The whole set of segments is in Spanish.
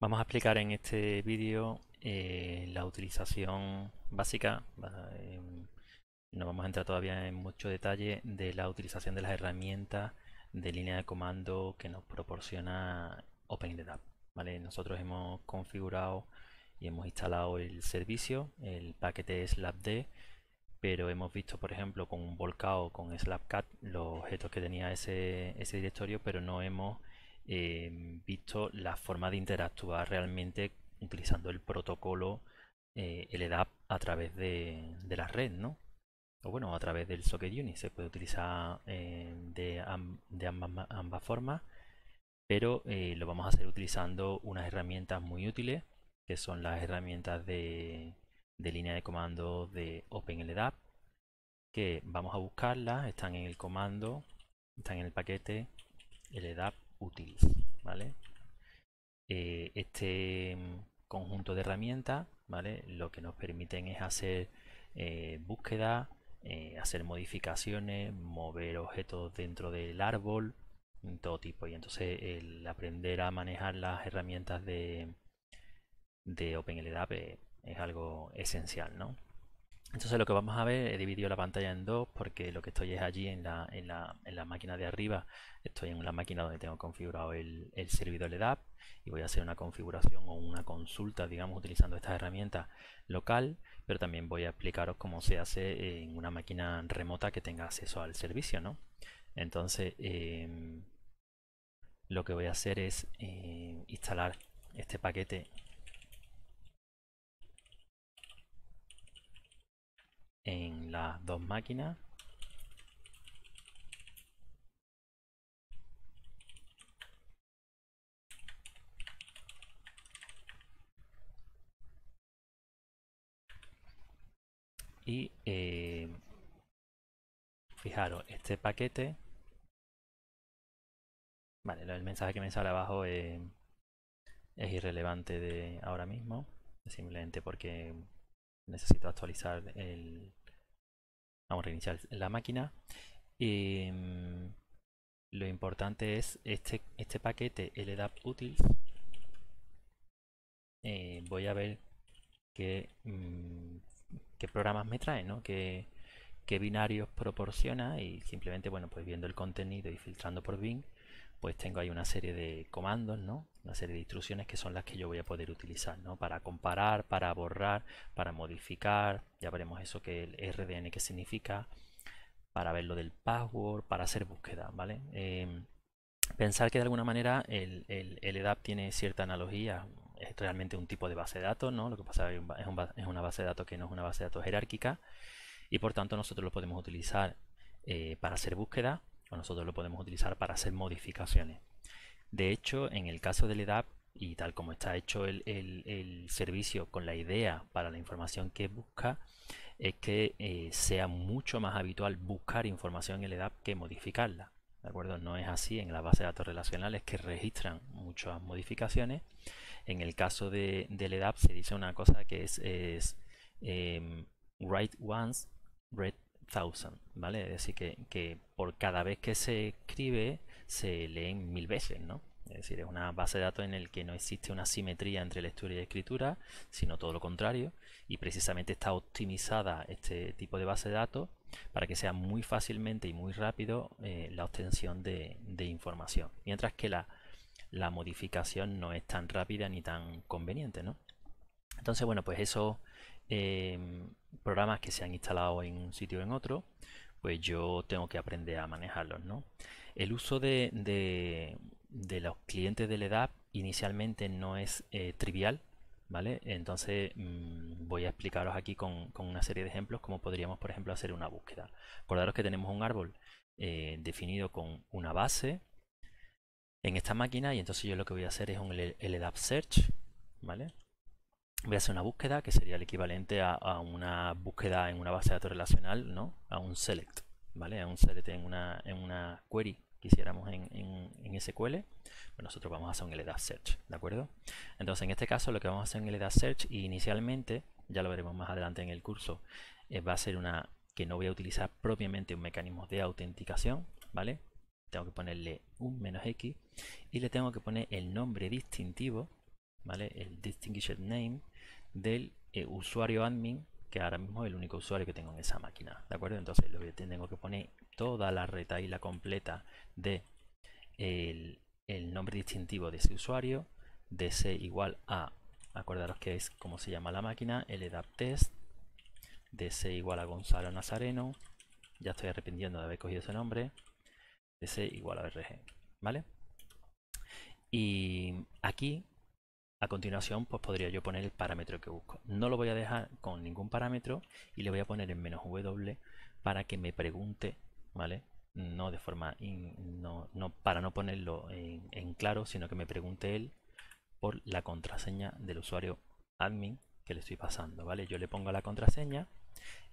Vamos a explicar en este vídeo eh, la utilización básica, em, no vamos a entrar todavía en mucho detalle, de la utilización de las herramientas de línea de comando que nos proporciona OpenIDAP. ¿vale? Nosotros hemos configurado y hemos instalado el servicio, el paquete slabd, pero hemos visto, por ejemplo, con un volcado con slabcat los objetos que tenía ese, ese directorio, pero no hemos Em, visto la forma de interactuar realmente utilizando el protocolo eh, LDAP a través de, la red, ¿no? O bueno, a través del socket unit se puede utilizar eh, de, ambas, ambas, formas, pero eh, lo vamos a hacer utilizando unas herramientas muy útiles, que son las herramientas de, de línea de comando de OpenLDAP, que vamos a buscarlas, están en el comando, están en el paquete LDAP útil, ¿vale? Eh, este mm, conjunto de herramientas, ¿vale? Lo que nos permiten es hacer eh, búsqueda, eh, hacer modificaciones, mover objetos dentro del árbol, mm, todo tipo. Y entonces el aprender a manejar las herramientas de, de OpenLDAP pues, es algo esencial, ¿no? Entonces lo que vamos a ver, he dividido la pantalla en dos porque lo que estoy es allí en la, máquina de arriba, estoy en la máquina donde tengo configurado el, el servidor LEDAP y voy a hacer una configuración o una consulta, digamos, utilizando esta herramienta local, pero también voy a explicaros cómo se hace en una máquina remota que tenga acceso al servicio, ¿no? Entonces, em, lo que voy a hacer es eh, instalar este paquete en las dos máquinas y eh, fijaros este paquete vale el mensaje que me sale abajo eh, es irrelevante de ahora mismo simplemente porque necesito actualizar el, Vamos a reiniciar la máquina. Em, lo importante es este, este paquete LDAP útil. Eh, voy a ver qué, mm, qué programas me trae, Qué, binarios proporciona y simplemente, bueno, pues viendo el contenido y filtrando por bin, pues tengo ahí una serie de comandos, ¿no? Una serie de instrucciones que son las que yo voy a poder utilizar, ¿no? Para comparar, para borrar, para modificar, ya veremos eso que el RDN que significa, para ver lo del password, para hacer búsqueda, ¿vale? Em, pensar que de alguna manera el, el, tiene cierta analogía, es realmente un tipo de base de datos, ¿no? Lo que pasa es, un, es una base de datos que no es una base de datos jerárquica y por tanto nosotros lo podemos utilizar eh, para hacer búsqueda, nosotros lo podemos utilizar para hacer modificaciones. De hecho, en el caso del EDAP y tal como está hecho el, servicio con la idea para la información que busca, es que eh, sea mucho más habitual buscar información en el EDAP que modificarla. ¿De acuerdo? No es así en las bases de datos relacionales que registran muchas modificaciones. En el caso de, del EDAP se dice una cosa que es, em, write once, read thousand, ¿vale? Es decir, que, por cada vez que se escribe se leen mil veces, ¿no? Es decir, es una base de datos en la que no existe una simetría entre lectura y escritura, sino todo lo contrario, y precisamente está optimizada este tipo de base de datos para que sea muy fácilmente y muy rápido eh, la obtención de, información, mientras que la, la modificación no es tan rápida ni tan conveniente, ¿no? Entonces, bueno, pues esos em, programas que se han instalado en un sitio o en otro, pues yo tengo que aprender a manejarlos, ¿no? El uso de, los clientes del EDAP inicialmente no es eh, trivial, ¿vale? Entonces mm, voy a explicaros aquí con, una serie de ejemplos cómo podríamos, por ejemplo, hacer una búsqueda. Acordaros que tenemos un árbol eh, definido con una base en esta máquina y entonces yo lo que voy a hacer es un LDAP search, ¿vale? voy a hacer una búsqueda que sería el equivalente a, una búsqueda en una base de datos relacional, ¿no? A un select, ¿vale? A un select en una, en una query que hiciéramos en, en, SQL, pues nosotros vamos a hacer un LDAP search, ¿de acuerdo? Entonces, en este caso, lo que vamos a hacer en LDAP search, inicialmente, ya lo veremos más adelante en el curso, eh, va a ser una que no voy a utilizar propiamente un mecanismo de autenticación, ¿vale? Tengo que ponerle un menos X y le tengo que poner el nombre distintivo ¿vale? El distinguished name del eh, usuario admin, que ahora mismo es el único usuario que tengo en esa máquina, ¿de acuerdo? Entonces lo que tengo que poner toda la retaila completa de el, el nombre distintivo de ese usuario, dc igual a, acordaros que es como se llama la máquina, el test dc igual a Gonzalo Nazareno, ya estoy arrepintiendo de haber cogido ese nombre, dc igual a rg, ¿vale? Y aquí a continuación, pues podría yo poner el parámetro que busco. No lo voy a dejar con ningún parámetro y le voy a poner en menos "-w", para que me pregunte, ¿vale? No de forma, no, para no ponerlo en, claro, sino que me pregunte él por la contraseña del usuario admin que le estoy pasando, ¿vale? Yo le pongo la contraseña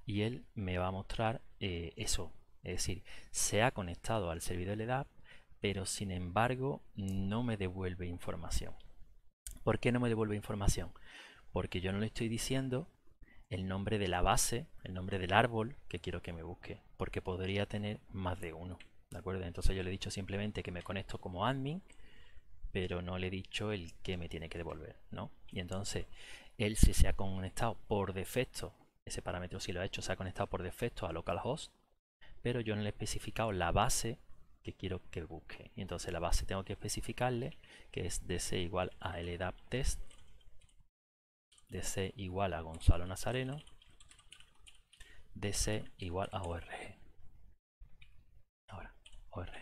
y él me va a mostrar eh, eso. Es decir, se ha conectado al servidor LDAP, pero sin embargo no me devuelve información. ¿Por qué no me devuelve información? Porque yo no le estoy diciendo el nombre de la base, el nombre del árbol que quiero que me busque, porque podría tener más de uno, ¿de acuerdo? Entonces yo le he dicho simplemente que me conecto como admin, pero no le he dicho el que me tiene que devolver, ¿no? Y entonces él si se ha conectado por defecto, ese parámetro si lo ha hecho, se ha conectado por defecto a localhost, pero yo no le he especificado la base que quiero que busque. Y entonces la base tengo que especificarle que es dc igual a LDAP test, dc igual a Gonzalo Nazareno, dc igual a org. Ahora, org.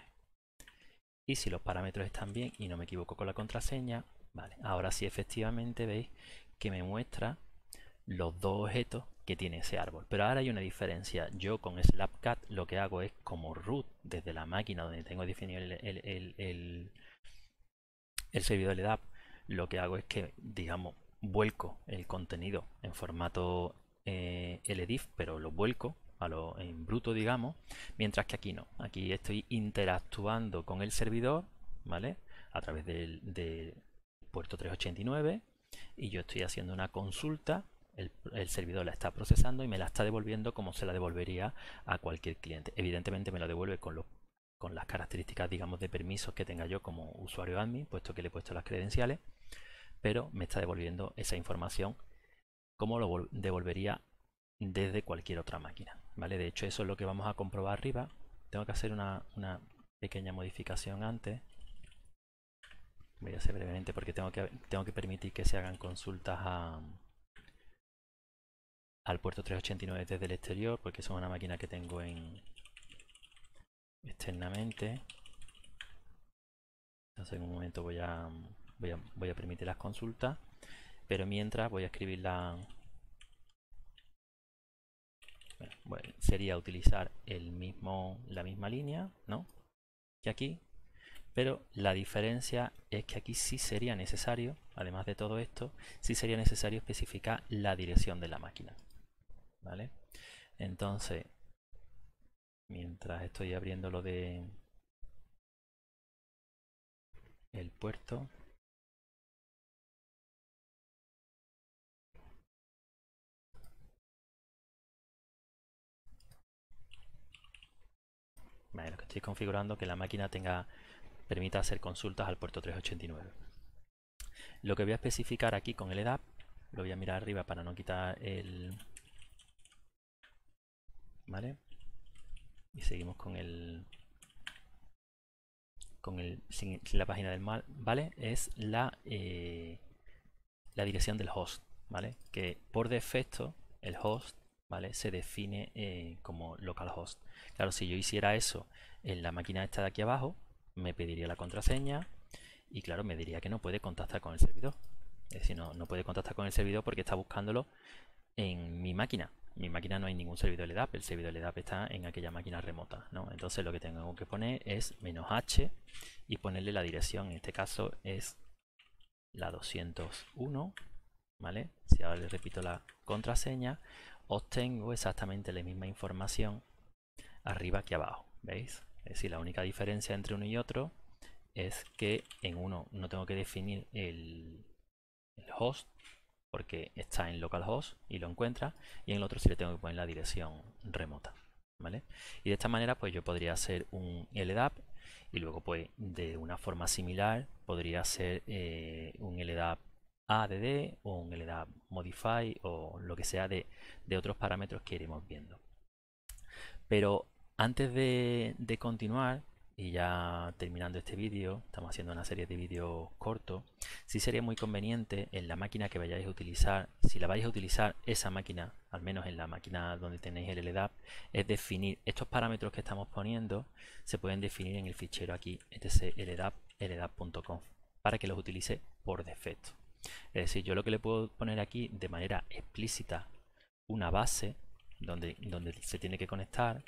Y si los parámetros están bien y no me equivoco con la contraseña, vale. Ahora sí efectivamente veis que me muestra los dos objetos que tiene ese árbol. Pero ahora hay una diferencia. Yo con Slapcat lo que hago es como root desde la máquina donde tengo definido el, el, servidor LDAP. Lo que hago es que, digamos, vuelco el contenido en formato eh, LDIF, pero lo vuelco a lo, en bruto, digamos, mientras que aquí no. Aquí estoy interactuando con el servidor, ¿vale? A través del, del puerto 389 y yo estoy haciendo una consulta el, servidor la está procesando y me la está devolviendo como se la devolvería a cualquier cliente. Evidentemente me la devuelve con, con las características, digamos, de permisos que tenga yo como usuario admin, puesto que le he puesto las credenciales, pero me está devolviendo esa información como lo devolvería desde cualquier otra máquina. ¿vale? De hecho, eso es lo que vamos a comprobar arriba. Tengo que hacer una, una pequeña modificación antes voy a hacer brevemente porque tengo que, tengo que permitir que se hagan consultas a, al puerto 389 desde el exterior, porque es una máquina que tengo en externamente. Entonces en un momento voy a, voy a, permitir las consultas, pero mientras voy a escribirla. sería utilizar el mismo, la misma línea, ¿no? Que aquí, pero la diferencia es que aquí sí sería necesario, además de todo esto, sí sería necesario especificar la dirección de la máquina. ¿Vale? Entonces, mientras estoy abriendo lo de el puerto, lo estoy configurando que la máquina tenga permita hacer consultas al puerto 389. Lo que voy a especificar aquí con el EDAP, lo voy a mirar arriba para no quitar el, y seguimos con el con la página del mal, ¿vale? Es la eh, la dirección del host, ¿vale? Que por defecto el host, ¿vale? Se define eh, como localhost. Claro, si yo hiciera eso en la máquina esta de aquí abajo, me pediría la contraseña y claro, me diría que no puede contactar con el servidor. Es decir, no, no puede contactar con el servidor porque está buscándolo en mi máquina, mi máquina no hay ningún servidor LDAP, el servidor LDAP está en aquella máquina remota, Entonces lo que tengo que poner es menos "-h", y ponerle la dirección, en este caso es la 201, ¿vale? Si ahora le repito la contraseña, obtengo exactamente la misma información arriba que abajo, ¿veis? Es decir, la única diferencia entre uno y otro es que en uno no tengo que definir el host, porque está en localhost y lo encuentra, y en el otro sí le tengo que poner la dirección remota. ¿Vale? Y de esta manera pues yo podría hacer un LDAP y luego pues de una forma similar podría hacer eh, un LDAP ADD o un LDAP Modify o lo que sea de, otros parámetros que iremos viendo. Pero antes de continuar y ya terminando este vídeo, estamos haciendo una serie de vídeos cortos, si sería muy conveniente en la máquina que vayáis a utilizar, si la vais a utilizar esa máquina, al menos en la máquina donde tenéis el LDAP, es definir estos parámetros que estamos poniendo, se pueden definir en el fichero aquí, es LDAP, LDAP.com, para que los utilice por defecto. Es decir, yo lo que le puedo poner aquí de manera explícita una base donde, donde se tiene que conectar,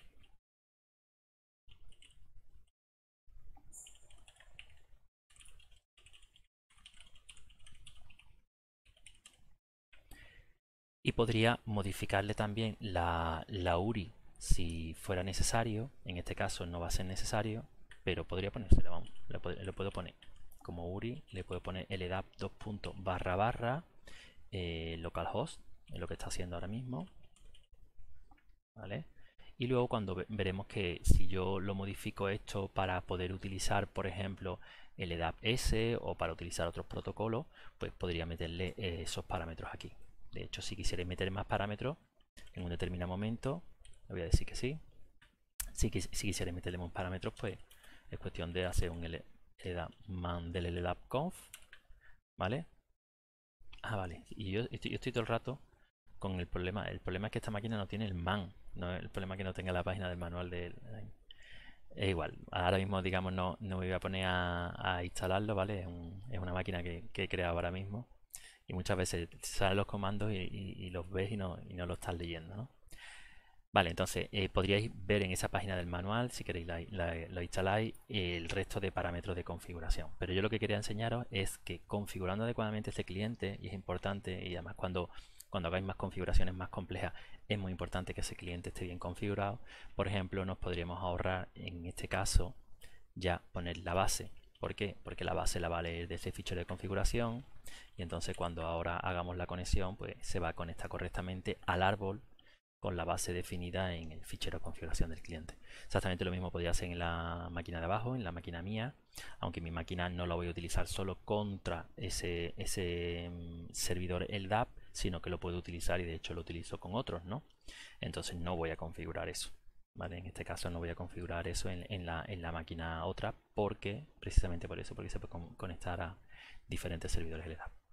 y podría modificarle también la, URI si fuera necesario, en este caso no va a ser necesario, pero podría ponérsela, vamos, lo, puedo poner como URI, le puedo poner ldap 2. barra barra eh, localhost, es lo que está haciendo ahora mismo, Y luego cuando veremos que si yo lo modifico esto para poder utilizar, por ejemplo, el EDAP S o para utilizar otros protocolos, pues podría meterle eh, esos parámetros aquí. De hecho, si quisierais meter más parámetros en un determinado momento, le voy a decir que sí. Si, si quisierais meterle más parámetros, pues es cuestión de hacer un man del LDAPconf, ¿vale? Ah, vale. Y yo estoy, yo estoy todo el rato con el problema. El problema es que esta máquina no tiene el man. el problema es que no tenga la página del manual del... Es igual, ahora mismo digamos no, me voy a poner a, instalarlo, ¿vale? Es, una máquina que he creado ahora mismo. Y muchas veces salen los comandos y, los ves y no, y lo estás leyendo, Vale, entonces eh, podríais ver en esa página del manual, si queréis la, lo instaláis, el resto de parámetros de configuración. Pero yo lo que quería enseñaros es que configurando adecuadamente este cliente, y es importante, y además cuando hagáis más configuraciones más complejas, es muy importante que ese cliente esté bien configurado. Por ejemplo, nos podríamos ahorrar, en este caso, ya poner la base ¿Por qué? Porque la base la vale a de ese fichero de configuración y entonces cuando ahora hagamos la conexión pues se va a conectar correctamente al árbol con la base definida en el fichero de configuración del cliente. Exactamente lo mismo podría hacer en la máquina de abajo, en la máquina mía, aunque mi máquina no la voy a utilizar solo contra ese, ese mm, servidor LDAP, sino que lo puedo utilizar y de hecho lo utilizo con otros, ¿no? Entonces no voy a configurar eso. En este caso no voy a configurar eso en, la, máquina otra porque, precisamente por eso, porque se puede conectar a diferentes servidores LDAP.